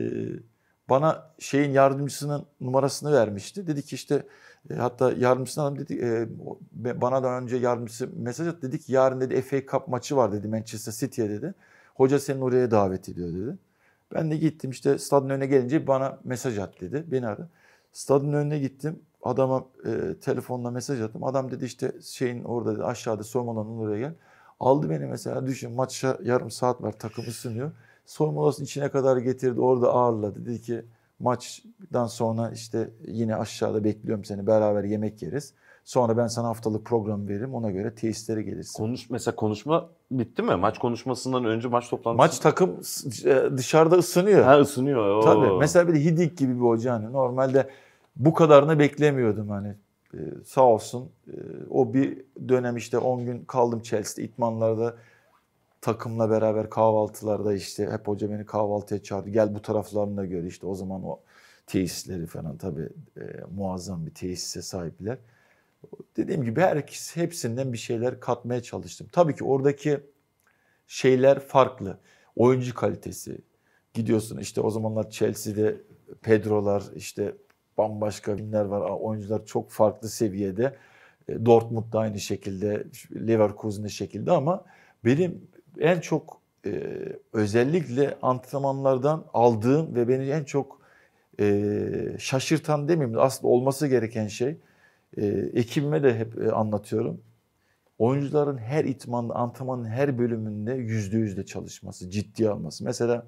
bana şeyin yardımcısının numarasını vermişti. Dedi ki işte e, hatta yardımcısını dedi e, bana da önce yardımcısı mesaj attı. Dedi ki yarın dedi FA Cup maçı var dedi Manchester City'ye dedi. Hoca seni oraya davet ediyor dedi. Ben de gittim işte stadın önüne gelince bana mesaj at dedi. Beni aradı. Stadın önüne gittim adama e, telefonla mesaj attım. Adam dedi işte şeyin orada dedi, aşağıda Somala'nın oraya gel. Aldı beni mesela düşün maça yarım saat var takımı sunuyor. Somala'sının içine kadar getirdi orada ağırladı. Dedi ki maçdan sonra işte yine aşağıda bekliyorum seni beraber yemek yeriz. Sonra ben sana haftalık program veririm ona göre tesislere gelirsin. Konuş mesela konuşma bitti mi? Maç konuşmasından önce maç toplantısı. Maç takım e, dışarıda ısınıyor. Ha ısınıyor. Oo. Tabii. Mesela bir de Hidik gibi bir hoca hani normalde bu kadarını beklemiyordum hani. Ee, sağ olsun ee, o bir dönem işte 10 gün kaldım Chelsea'de itmanlarda takımla beraber kahvaltılarda işte hep hoca beni kahvaltıya çağırdı. Gel bu taraflarını da gör işte o zaman o tesisleri falan tabi e, muazzam bir tesise sahipler. Dediğim gibi herkes hepsinden bir şeyler katmaya çalıştım. Tabii ki oradaki şeyler farklı. Oyuncu kalitesi. Gidiyorsun işte o zamanlar Chelsea'de Pedro'lar işte bambaşka filmler var. Oyuncular çok farklı seviyede. E, Dortmund da aynı şekilde, Leverkusen de şekilde ama benim en çok e, özellikle antrenmanlardan aldığım ve beni en çok e, şaşırtan demeyeyim aslında olması gereken şey e, ekibime de hep e, anlatıyorum. Oyuncuların her itmanda, antrenmanın her bölümünde yüzde yüzde çalışması, ciddi alması. Mesela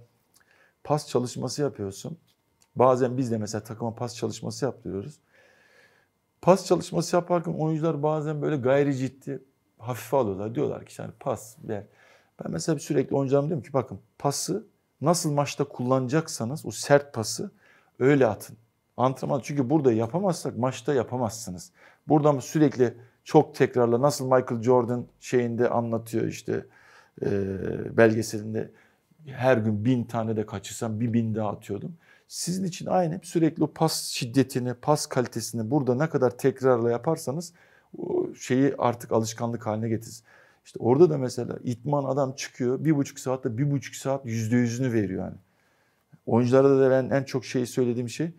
pas çalışması yapıyorsun. Bazen biz de mesela takıma pas çalışması yaptırıyoruz. Pas çalışması yaparken oyuncular bazen böyle gayri ciddi hafife alıyorlar. Diyorlar ki yani pas ver. Ben mesela sürekli oyuncularım diyorum ki bakın pası nasıl maçta kullanacaksanız o sert pası öyle atın. Antrenman çünkü burada yapamazsak maçta yapamazsınız. Burada sürekli çok tekrarla nasıl Michael Jordan şeyinde anlatıyor işte e, belgeselinde her gün bin tane de kaçırsam bir bin daha atıyordum. Sizin için aynı sürekli o pas şiddetini, pas kalitesini burada ne kadar tekrarla yaparsanız o şeyi artık alışkanlık haline getiririz. İşte orada da mesela itman adam çıkıyor bir buçuk saatte bir buçuk saat yüzde yüzünü veriyor yani. Oyunculara da ben en çok şeyi söylediğim şey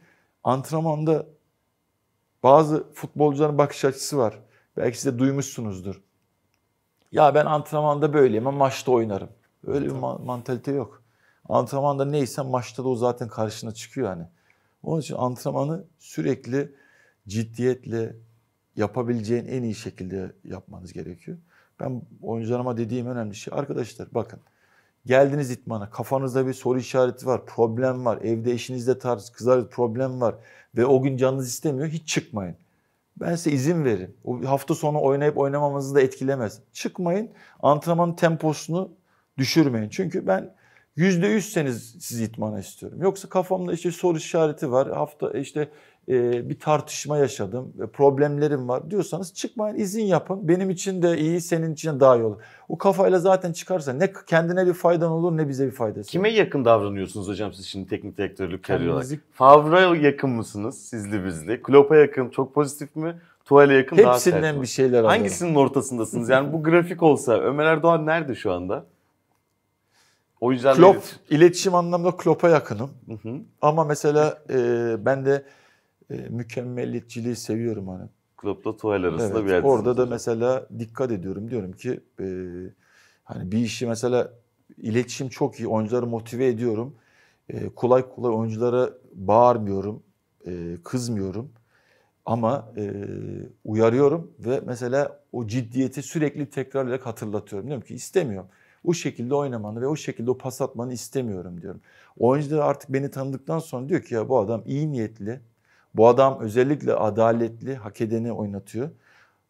antrenmanda bazı futbolcuların bakış açısı var. Belki siz de duymuşsunuzdur. Ya ben antrenmanda böyleyim ama maçta oynarım. Öyle bir mantalite yok. Antrenmanda neyse maçta da o zaten karşına çıkıyor hani. Onun için antrenmanı sürekli ciddiyetle yapabileceğin en iyi şekilde yapmanız gerekiyor. Ben oyuncularıma dediğim önemli şey arkadaşlar bakın geldiniz itmana kafanızda bir soru işareti var, problem var, evde eşinizde tarz kızlar problem var ve o gün canınız istemiyor hiç çıkmayın. Ben size izin verin. O hafta sonu oynayıp oynamamanızı da etkilemez. Çıkmayın. Antrenmanın temposunu düşürmeyin. Çünkü ben Yüzde yüzseniz sizi itmana istiyorum. Yoksa kafamda işte soru işareti var. Hafta işte e, bir tartışma yaşadım. Problemlerim var diyorsanız çıkmayın izin yapın. Benim için de iyi senin için de daha iyi olur. O kafayla zaten çıkarsa ne kendine bir faydan olur ne bize bir faydası. Kime olur. yakın davranıyorsunuz hocam siz şimdi teknik direktörlük kariyer olarak? Favre'a yakın mısınız sizli bizli? Klopp'a yakın çok pozitif mi? Tuvale yakın Hepsinden daha Hepsinden bir şeyler alıyorum. Hangisinin ortasındasınız? Yani bu grafik olsa Ömer Erdoğan nerede şu anda? O yüzden Klopp, iletişim anlamda Klopp'a yakınım. Hı hı. Ama mesela e, ben de e, mükemmeliyetçiliği seviyorum hani. Klopp'la Tuval arasında evet, bir yerde. Orada da mesela dikkat ediyorum. Diyorum ki e, hani bir işi mesela iletişim çok iyi. Oyuncuları motive ediyorum. E, kolay kolay oyunculara bağırmıyorum. E, kızmıyorum. Ama e, uyarıyorum ve mesela o ciddiyeti sürekli tekrarlayarak hatırlatıyorum. Diyorum ki istemiyorum o şekilde oynamanı ve o şekilde o pas atmanı istemiyorum diyorum. Oyuncular artık beni tanıdıktan sonra diyor ki ya bu adam iyi niyetli. Bu adam özellikle adaletli, hak edeni oynatıyor.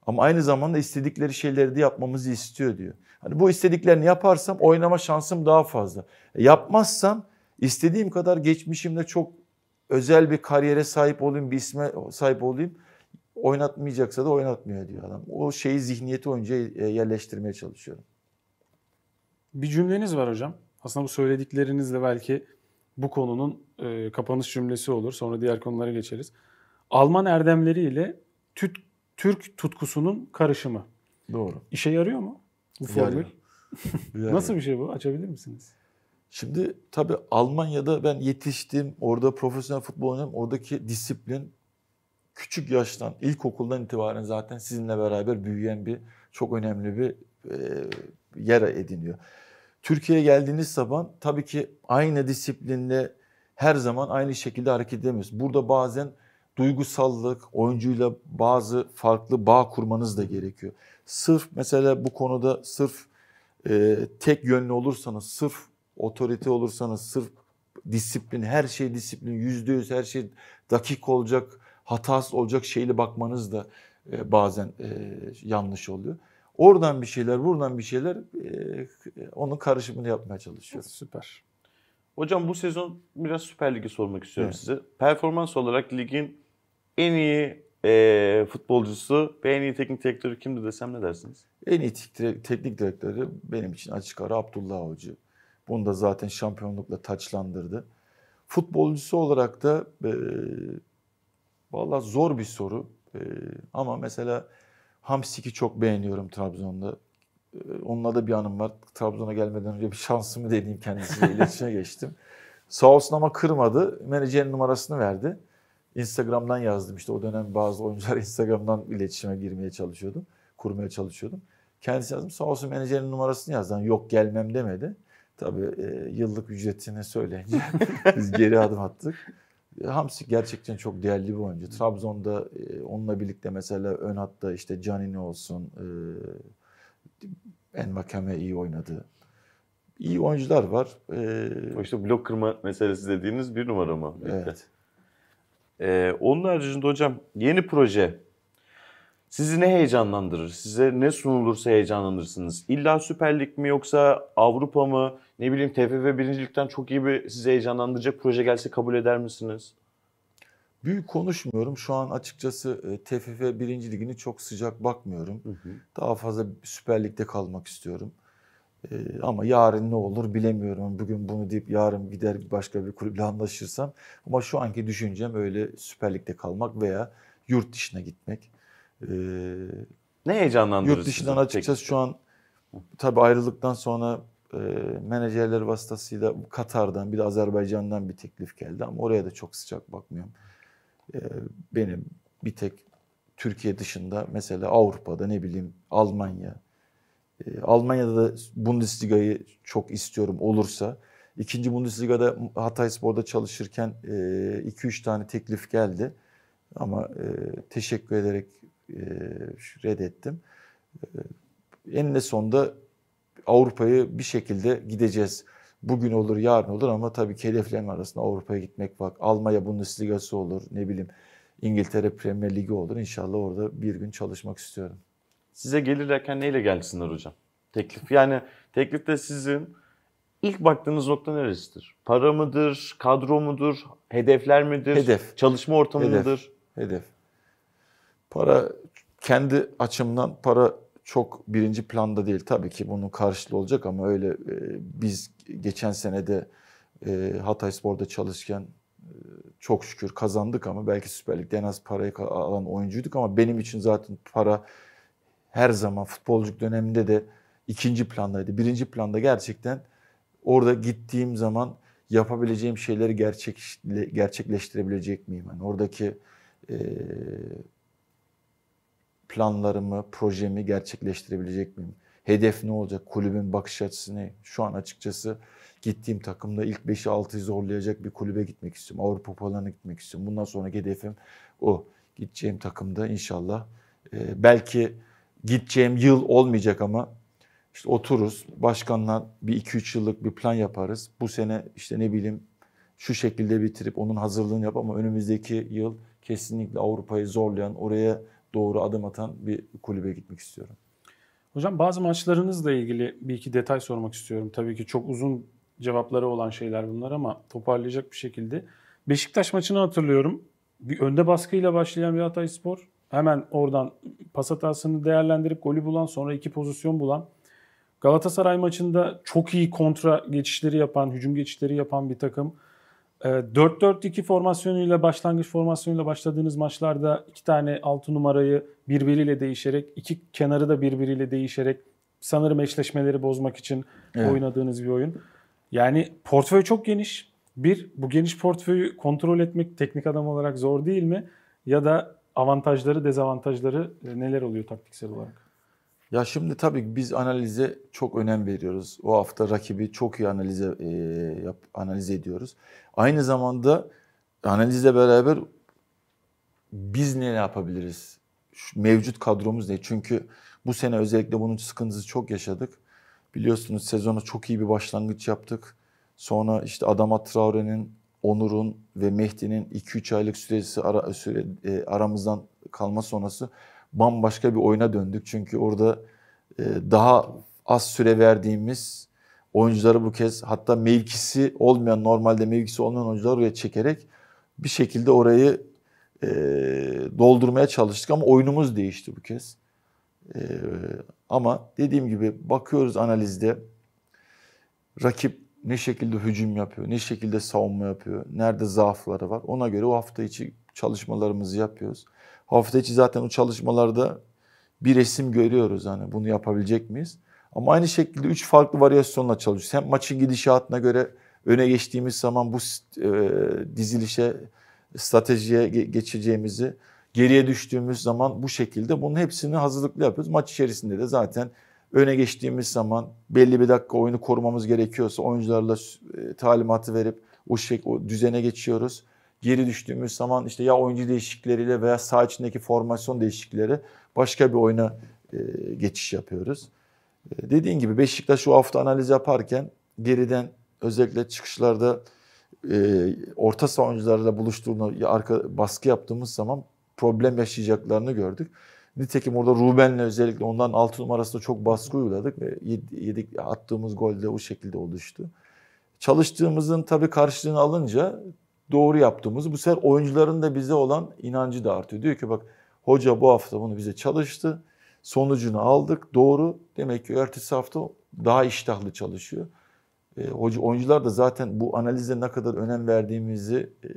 Ama aynı zamanda istedikleri şeyleri de yapmamızı istiyor diyor. Hani bu istediklerini yaparsam oynama şansım daha fazla. E, yapmazsam istediğim kadar geçmişimde çok özel bir kariyere sahip olayım, bir isme sahip olayım. Oynatmayacaksa da oynatmıyor diyor adam. O şeyi zihniyeti oyuncuya e, yerleştirmeye çalışıyorum bir cümleniz var hocam. Aslında bu söylediklerinizle belki bu konunun e, kapanış cümlesi olur. Sonra diğer konulara geçeriz. Alman erdemleriyle tüt, Türk tutkusunun karışımı. Doğru. İşe yarıyor mu bu formül? Nasıl bir şey bu? Açabilir misiniz? Şimdi tabii Almanya'da ben yetiştim. Orada profesyonel futbol oynadım. Oradaki disiplin küçük yaştan, ilkokuldan itibaren zaten sizinle beraber büyüyen bir çok önemli bir e, yer ediniyor. Türkiye'ye geldiğiniz zaman tabii ki aynı disiplinde her zaman aynı şekilde hareket edemiyoruz. Burada bazen duygusallık, oyuncuyla bazı farklı bağ kurmanız da gerekiyor. Sırf mesela bu konuda sırf e, tek yönlü olursanız, sırf otorite olursanız, sırf disiplin, her şey disiplin, yüzde yüz her şey dakik olacak, hatasız olacak şeyle bakmanız da e, bazen e, yanlış oluyor. Oradan bir şeyler, buradan bir şeyler e, onun karışımını yapmaya çalışıyoruz. Süper. Hocam bu sezon biraz Süper Lig'i sormak istiyorum evet. size. Performans olarak ligin en iyi e, futbolcusu ve en iyi teknik direktörü kimdi desem ne dersiniz? En iyi teknik direktörü benim için açık ara Abdullah Hoca. Bunu da zaten şampiyonlukla taçlandırdı. Futbolcusu olarak da e, valla zor bir soru. E, ama mesela Hamsik'i çok beğeniyorum Trabzon'da. Ee, onunla da bir anım var. Trabzon'a gelmeden önce bir şansımı deneyeyim kendisiyle iletişime geçtim. Sağ olsun ama kırmadı. Menajerin numarasını verdi. Instagram'dan yazdım işte o dönem bazı oyuncular Instagram'dan iletişime girmeye çalışıyordum. Kurmaya çalışıyordum. Kendisi yazdım. Sağ olsun menajerin numarasını yazdı. Yani yok gelmem demedi. Tabii e, yıllık ücretini söyleyince biz geri adım attık. Hamsik gerçekten çok değerli bir oyuncu. Trabzon'da e, onunla birlikte mesela ön hatta işte Canini olsun, e, Envakeme iyi oynadı. İyi oyuncular var. E, işte blok kırma meselesi dediğiniz bir numara mı? Evet. E, onun haricinde hocam yeni proje sizi ne heyecanlandırır? Size ne sunulursa heyecanlanırsınız. İlla Süper Lig mi yoksa Avrupa mı? Ne bileyim TFF birincilikten çok iyi bir sizi heyecanlandıracak proje gelse kabul eder misiniz? Büyük konuşmuyorum. Şu an açıkçası e, TFF birinci ligini çok sıcak bakmıyorum. Hı hı. Daha fazla Süper Lig'de kalmak istiyorum. Ee, ama yarın ne olur bilemiyorum. Bugün bunu deyip yarın gider başka bir kulüple anlaşırsam. Ama şu anki düşüncem öyle Süper Lig'de kalmak veya yurt dışına gitmek. Ee, ne heyecanlandırır Yurt dışından açıkçası peki? şu an tabii ayrılıktan sonra e, menajerler vasıtasıyla Katar'dan bir de Azerbaycan'dan bir teklif geldi ama oraya da çok sıcak bakmıyorum. Ee, benim bir tek Türkiye dışında mesela Avrupa'da ne bileyim Almanya, ee, Almanya'da da Bundesliga'yı çok istiyorum olursa. İkinci Bundesliga'da Hatay Spor'da çalışırken 2-3 e, tane teklif geldi. Ama e, teşekkür ederek e, reddettim. E, eninde sonunda Avrupa'yı bir şekilde gideceğiz. Bugün olur, yarın olur ama tabii ki hedeflerin arasında Avrupa'ya gitmek Bak Almanya Bundesliga'sı olur, ne bileyim İngiltere Premier Ligi olur. İnşallah orada bir gün çalışmak istiyorum. Size gelirlerken neyle gelsinler hocam? Teklif yani teklif de sizin. ilk baktığınız nokta neresidir? Para mıdır, kadro mudur, hedefler midir, hedef. çalışma ortamı hedef. mıdır? Hedef. Para kendi açımdan para çok birinci planda değil. Tabii ki bunun karşılığı olacak ama öyle e, biz geçen senede e, Hatay Spor'da çalışırken e, çok şükür kazandık ama belki Süper Lig'de en az parayı alan oyuncuyduk ama benim için zaten para her zaman futbolcuk döneminde de ikinci plandaydı. Birinci planda gerçekten orada gittiğim zaman yapabileceğim şeyleri gerçek gerçekleştirebilecek miyim? Yani oradaki e, planlarımı, projemi gerçekleştirebilecek miyim? Hedef ne olacak? Kulübün bakış açısı ne? Şu an açıkçası gittiğim takımda ilk 5'i 6'yı zorlayacak bir kulübe gitmek istiyorum. Avrupa Kupalarına gitmek istiyorum. Bundan sonraki hedefim o. Gideceğim takımda inşallah e, belki gideceğim yıl olmayacak ama işte otururuz. Başkanla bir 2-3 yıllık bir plan yaparız. Bu sene işte ne bileyim şu şekilde bitirip onun hazırlığını yap ama önümüzdeki yıl kesinlikle Avrupa'yı zorlayan, oraya doğru adım atan bir kulübe gitmek istiyorum. Hocam bazı maçlarınızla ilgili bir iki detay sormak istiyorum. Tabii ki çok uzun cevapları olan şeyler bunlar ama toparlayacak bir şekilde. Beşiktaş maçını hatırlıyorum. Bir önde baskıyla başlayan bir Hatay Spor. Hemen oradan pas hatasını değerlendirip golü bulan sonra iki pozisyon bulan. Galatasaray maçında çok iyi kontra geçişleri yapan, hücum geçişleri yapan bir takım. 4-4-2 ee, formasyonuyla başlangıç formasyonuyla başladığınız maçlarda iki tane 6 numarayı birbiriyle değişerek, iki kenarı da birbiriyle değişerek sanırım eşleşmeleri bozmak için evet. oynadığınız bir oyun. Yani portföy çok geniş. Bir, bu geniş portföyü kontrol etmek teknik adam olarak zor değil mi? Ya da avantajları, dezavantajları neler oluyor taktiksel olarak? Ya şimdi tabii biz analize çok önem veriyoruz. O hafta rakibi çok iyi analize e, yap, analiz ediyoruz. Aynı zamanda analizle beraber biz ne yapabiliriz? Şu mevcut kadromuz ne? Çünkü bu sene özellikle bunun sıkıntısı çok yaşadık. Biliyorsunuz sezona çok iyi bir başlangıç yaptık. Sonra işte Adama Traore'nin, Onur'un ve Mehdi'nin 2-3 aylık süresi ara, süre, e, aramızdan kalma sonrası bambaşka bir oyuna döndük. Çünkü orada e, daha az süre verdiğimiz oyuncuları bu kez hatta mevkisi olmayan normalde mevkisi olmayan oyuncuları oraya çekerek bir şekilde orayı e, doldurmaya çalıştık ama oyunumuz değişti bu kez. E, ama dediğim gibi bakıyoruz analizde rakip ne şekilde hücum yapıyor, ne şekilde savunma yapıyor, nerede zaafları var. Ona göre o hafta içi çalışmalarımızı yapıyoruz. Hafta içi zaten o çalışmalarda bir resim görüyoruz hani bunu yapabilecek miyiz? Ama aynı şekilde üç farklı varyasyonla çalışıyoruz. Hem maçın gidişatına göre öne geçtiğimiz zaman bu e, dizilişe, stratejiye geçeceğimizi, geriye düştüğümüz zaman bu şekilde bunun hepsini hazırlıklı yapıyoruz. Maç içerisinde de zaten öne geçtiğimiz zaman belli bir dakika oyunu korumamız gerekiyorsa oyuncularla e, talimatı verip o, şey, o düzene geçiyoruz geri düştüğümüz zaman işte ya oyuncu değişiklikleriyle veya saha içindeki formasyon değişiklikleri başka bir oyuna e, geçiş yapıyoruz. E, dediğin gibi Beşiktaş şu hafta analiz yaparken geriden özellikle çıkışlarda e, orta saha oyuncularıyla buluştuğunu arka baskı yaptığımız zaman problem yaşayacaklarını gördük. Nitekim orada Ruben'le özellikle ondan 6 numarasında çok baskı uyguladık ve yedik, attığımız gol de o şekilde oluştu. Çalıştığımızın tabii karşılığını alınca doğru yaptığımız bu sefer oyuncuların da bize olan inancı da artıyor. Diyor ki bak hoca bu hafta bunu bize çalıştı. Sonucunu aldık. Doğru. Demek ki ertesi hafta daha iştahlı çalışıyor. E, hoca, oyuncular da zaten bu analize ne kadar önem verdiğimizi e,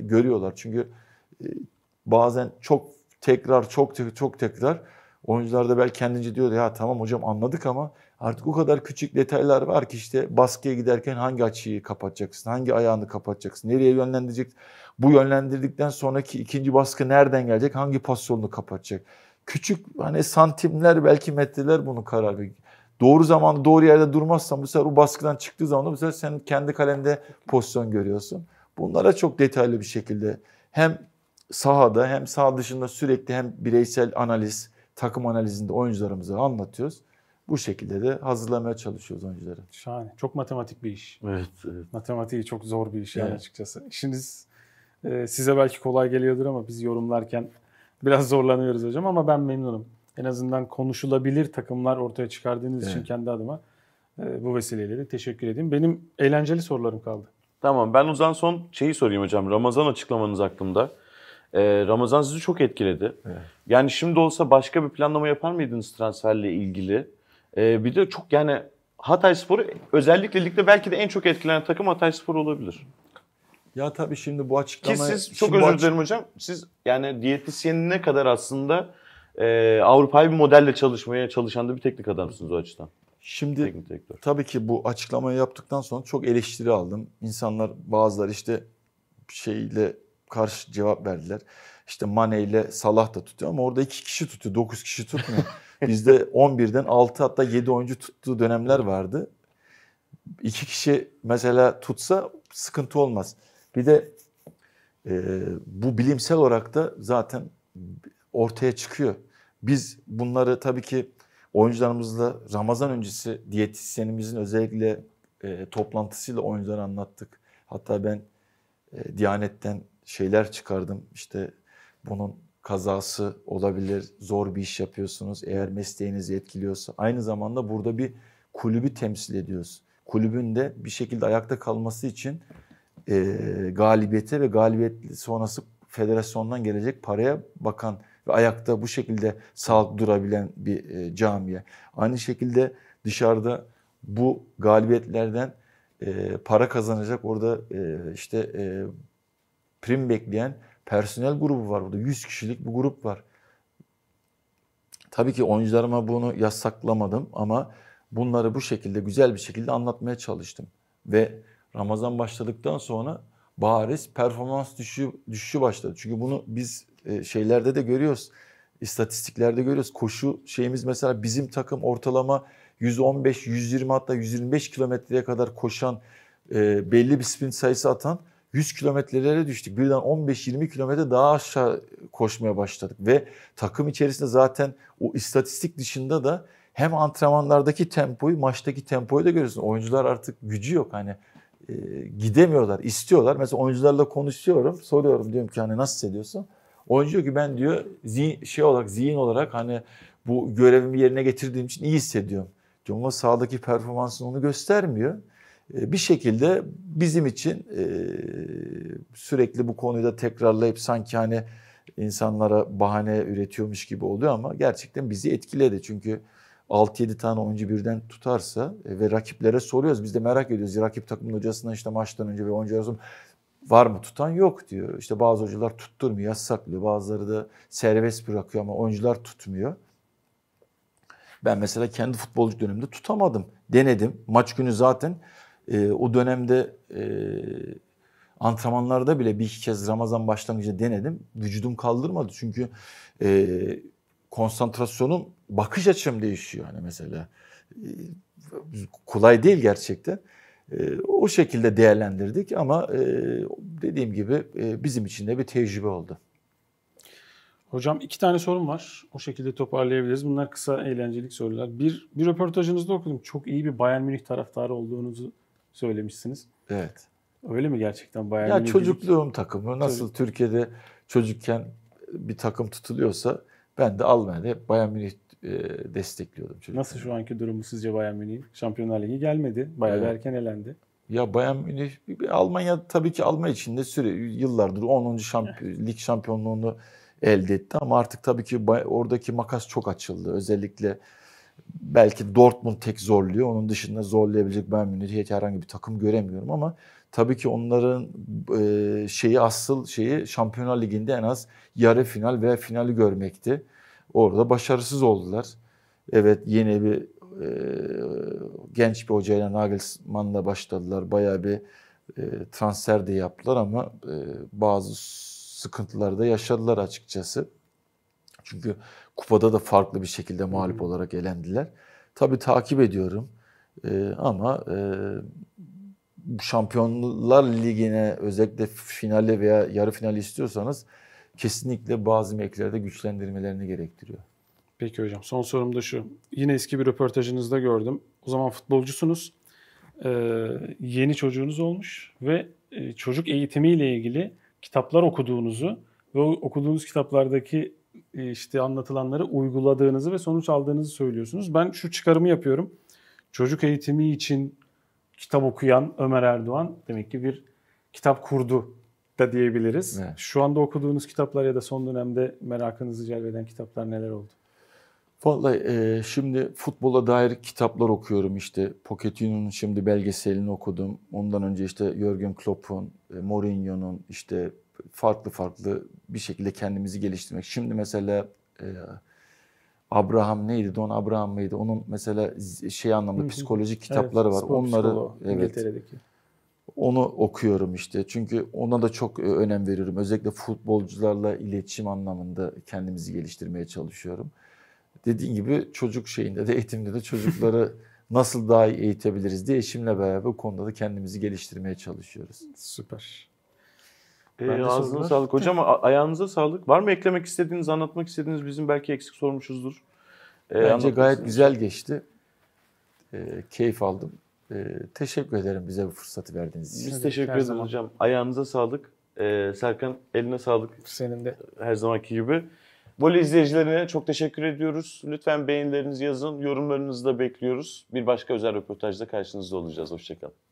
görüyorlar. Çünkü e, bazen çok tekrar, çok çok tekrar oyuncular da belki kendince diyor ya tamam hocam anladık ama Artık o kadar küçük detaylar var ki işte baskıya giderken hangi açıyı kapatacaksın, hangi ayağını kapatacaksın, nereye yönlendirecek, bu yönlendirdikten sonraki ikinci baskı nereden gelecek, hangi pozisyonunu kapatacak. Küçük hani santimler belki metreler bunu karar veriyor. Doğru zaman doğru yerde durmazsan bu sefer o baskıdan çıktığı zaman bu sefer sen kendi kalende pozisyon görüyorsun. Bunlara çok detaylı bir şekilde hem sahada hem sağ dışında sürekli hem bireysel analiz, takım analizinde oyuncularımıza anlatıyoruz bu şekilde de hazırlamaya çalışıyoruz oyuncuları. Şahane. Çok matematik bir iş. Evet. evet. Matematiği çok zor bir iş yani evet. açıkçası. İşiniz e, size belki kolay geliyordur ama biz yorumlarken biraz zorlanıyoruz hocam ama ben memnunum. En azından konuşulabilir takımlar ortaya çıkardığınız evet. için kendi adıma e, bu vesileyle de teşekkür edeyim. Benim eğlenceli sorularım kaldı. Tamam ben o zaman son şeyi sorayım hocam. Ramazan açıklamanız aklımda. E, Ramazan sizi çok etkiledi. Evet. Yani şimdi olsa başka bir planlama yapar mıydınız transferle ilgili? E, bir de çok yani Hatay Sporu özellikle ligde belki de en çok etkilenen takım Hatay sporu olabilir. Ya tabii şimdi bu açıklamayı... siz çok özür dilerim hocam. Siz yani diyetisyenine kadar aslında e, Avrupa'yı bir modelle çalışmaya çalışan da bir teknik adamsınız o açıdan. Şimdi tabii ki bu açıklamayı yaptıktan sonra çok eleştiri aldım. İnsanlar bazılar işte şeyle karşı cevap verdiler. İşte Mane ile Salah da tutuyor ama orada iki kişi tutuyor, dokuz kişi tutmuyor. Bizde 11'den 6 hatta 7 oyuncu tuttuğu dönemler vardı. İki kişi mesela tutsa sıkıntı olmaz. Bir de e, bu bilimsel olarak da zaten ortaya çıkıyor. Biz bunları tabii ki oyuncularımızla Ramazan öncesi diyetisyenimizin özellikle e, toplantısıyla oyunculara anlattık. Hatta ben e, Diyanet'ten şeyler çıkardım. İşte bunun kazası olabilir, zor bir iş yapıyorsunuz eğer mesleğinizi etkiliyorsa. Aynı zamanda burada bir kulübü temsil ediyoruz. Kulübün de bir şekilde ayakta kalması için e, galibiyete ve galibiyet sonrası federasyondan gelecek paraya bakan ve ayakta bu şekilde sağlık durabilen bir e, camiye. Aynı şekilde dışarıda bu galibiyetlerden e, para kazanacak orada e, işte e, prim bekleyen personel grubu var burada. 100 kişilik bir grup var. Tabii ki oyuncularıma bunu yasaklamadım ama bunları bu şekilde güzel bir şekilde anlatmaya çalıştım. Ve Ramazan başladıktan sonra bariz performans düşüşü, düşüşü başladı. Çünkü bunu biz e, şeylerde de görüyoruz. istatistiklerde görüyoruz. Koşu şeyimiz mesela bizim takım ortalama 115, 120 hatta 125 kilometreye kadar koşan, e, belli bir sprint sayısı atan 100 kilometrelere düştük. Birden 15-20 kilometre daha aşağı koşmaya başladık. Ve takım içerisinde zaten o istatistik dışında da hem antrenmanlardaki tempoyu, maçtaki tempoyu da görüyorsun. Oyuncular artık gücü yok hani e, gidemiyorlar, istiyorlar. Mesela oyuncularla konuşuyorum, soruyorum diyorum ki hani nasıl hissediyorsun? Oyuncu diyor ki ben diyor zihin, şey olarak, zihin olarak hani bu görevimi yerine getirdiğim için iyi hissediyorum. Diyorum ama sahadaki performansını onu göstermiyor. Ee, bir şekilde bizim için e, sürekli bu konuyu da tekrarlayıp sanki hani insanlara bahane üretiyormuş gibi oluyor ama gerçekten bizi etkiledi. Çünkü 6-7 tane oyuncu birden tutarsa e, ve rakiplere soruyoruz. Biz de merak ediyoruz. Rakip takımın hocasına işte maçtan önce ve oyuncu arasında var mı tutan yok diyor. İşte bazı hocalar tutturmuyor, yasaklıyor. Bazıları da serbest bırakıyor ama oyuncular tutmuyor. Ben mesela kendi futbolcu döneminde tutamadım. Denedim. Maç günü zaten e, o dönemde e, antrenmanlarda bile bir iki kez Ramazan başlangıcı denedim. Vücudum kaldırmadı çünkü e, konsantrasyonum, bakış açım değişiyor hani mesela. E, kolay değil gerçekten. E, o şekilde değerlendirdik ama e, dediğim gibi e, bizim için de bir tecrübe oldu. Hocam iki tane sorum var. O şekilde toparlayabiliriz. Bunlar kısa eğlencelik sorular. Bir, bir röportajınızda okudum. Çok iyi bir Bayern Münih taraftarı olduğunuzu söylemişsiniz. Evet. Öyle mi gerçekten Bayern Ya çocukluğum değil. takımı nasıl Tabii. Türkiye'de çocukken bir takım tutuluyorsa ben de Almanya'da hep Bayern Münih e, destekliyordum çocukken. Nasıl şu anki durumu sizce Bayern Münih? Şampiyonlar Ligi gelmedi. Bayağı evet. erken elendi. Ya Bayern Münih Almanya tabii ki Almanya içinde süre yıllardır 10. Şampiyon, lig şampiyonluğunu elde etti ama artık tabii ki oradaki makas çok açıldı. Özellikle belki Dortmund tek zorluyor. Onun dışında zorlayabilecek ben Münih'i herhangi bir takım göremiyorum ama tabii ki onların e, şeyi asıl şeyi Şampiyonlar Ligi'nde en az yarı final veya finali görmekti. Orada başarısız oldular. Evet yeni bir e, genç bir hocayla Nagelsmann'la başladılar. Bayağı bir e, transfer de yaptılar ama e, bazı sıkıntılar da yaşadılar açıkçası. Çünkü kupada da farklı bir şekilde mağlup olarak elendiler. Tabii takip ediyorum ee, ama e, Şampiyonlar Ligi'ne özellikle finale veya yarı finali istiyorsanız kesinlikle bazı mevkilerde güçlendirmelerini gerektiriyor. Peki hocam son sorum da şu. Yine eski bir röportajınızda gördüm. O zaman futbolcusunuz. Ee, yeni çocuğunuz olmuş ve e, çocuk eğitimiyle ilgili kitaplar okuduğunuzu ve okuduğunuz kitaplardaki e, işte anlatılanları uyguladığınızı ve sonuç aldığınızı söylüyorsunuz. Ben şu çıkarımı yapıyorum. Çocuk eğitimi için kitap okuyan Ömer Erdoğan demek ki bir kitap kurdu da diyebiliriz. Evet. Şu anda okuduğunuz kitaplar ya da son dönemde merakınızı celbeden kitaplar neler oldu? Vallahi e, şimdi futbola dair kitaplar okuyorum işte. Pochettino'nun şimdi belgeselini okudum. Ondan önce işte Jürgen Klopp'un, e, Mourinho'nun işte farklı farklı bir şekilde kendimizi geliştirmek. Şimdi mesela e, Abraham neydi? Don Abraham mıydı? Onun mesela şey anlamda psikolojik kitapları evet, var. Onları evet. Onu okuyorum işte. Çünkü ona da çok e, önem veriyorum. Özellikle futbolcularla iletişim anlamında kendimizi geliştirmeye çalışıyorum. Dediğim gibi çocuk şeyinde de eğitimde de çocukları nasıl daha iyi eğitebiliriz diye eşimle beraber bu konuda da kendimizi geliştirmeye çalışıyoruz. Süper. E, ee, ağzına sağlık. Hocam ayağınıza sağlık. Var mı eklemek istediğiniz, anlatmak istediğiniz bizim belki eksik sormuşuzdur. E, Bence gayet güzel şey. geçti. E, keyif aldım. E, teşekkür ederim bize bu fırsatı verdiğiniz için. Biz teşekkür ederiz hocam. Ayağınıza sağlık. E, Serkan eline sağlık. Senin de. Her zamanki gibi. Voley izleyicilerine çok teşekkür ediyoruz. Lütfen beğenilerinizi yazın. Yorumlarınızı da bekliyoruz. Bir başka özel röportajda karşınızda olacağız. Hoşçakalın.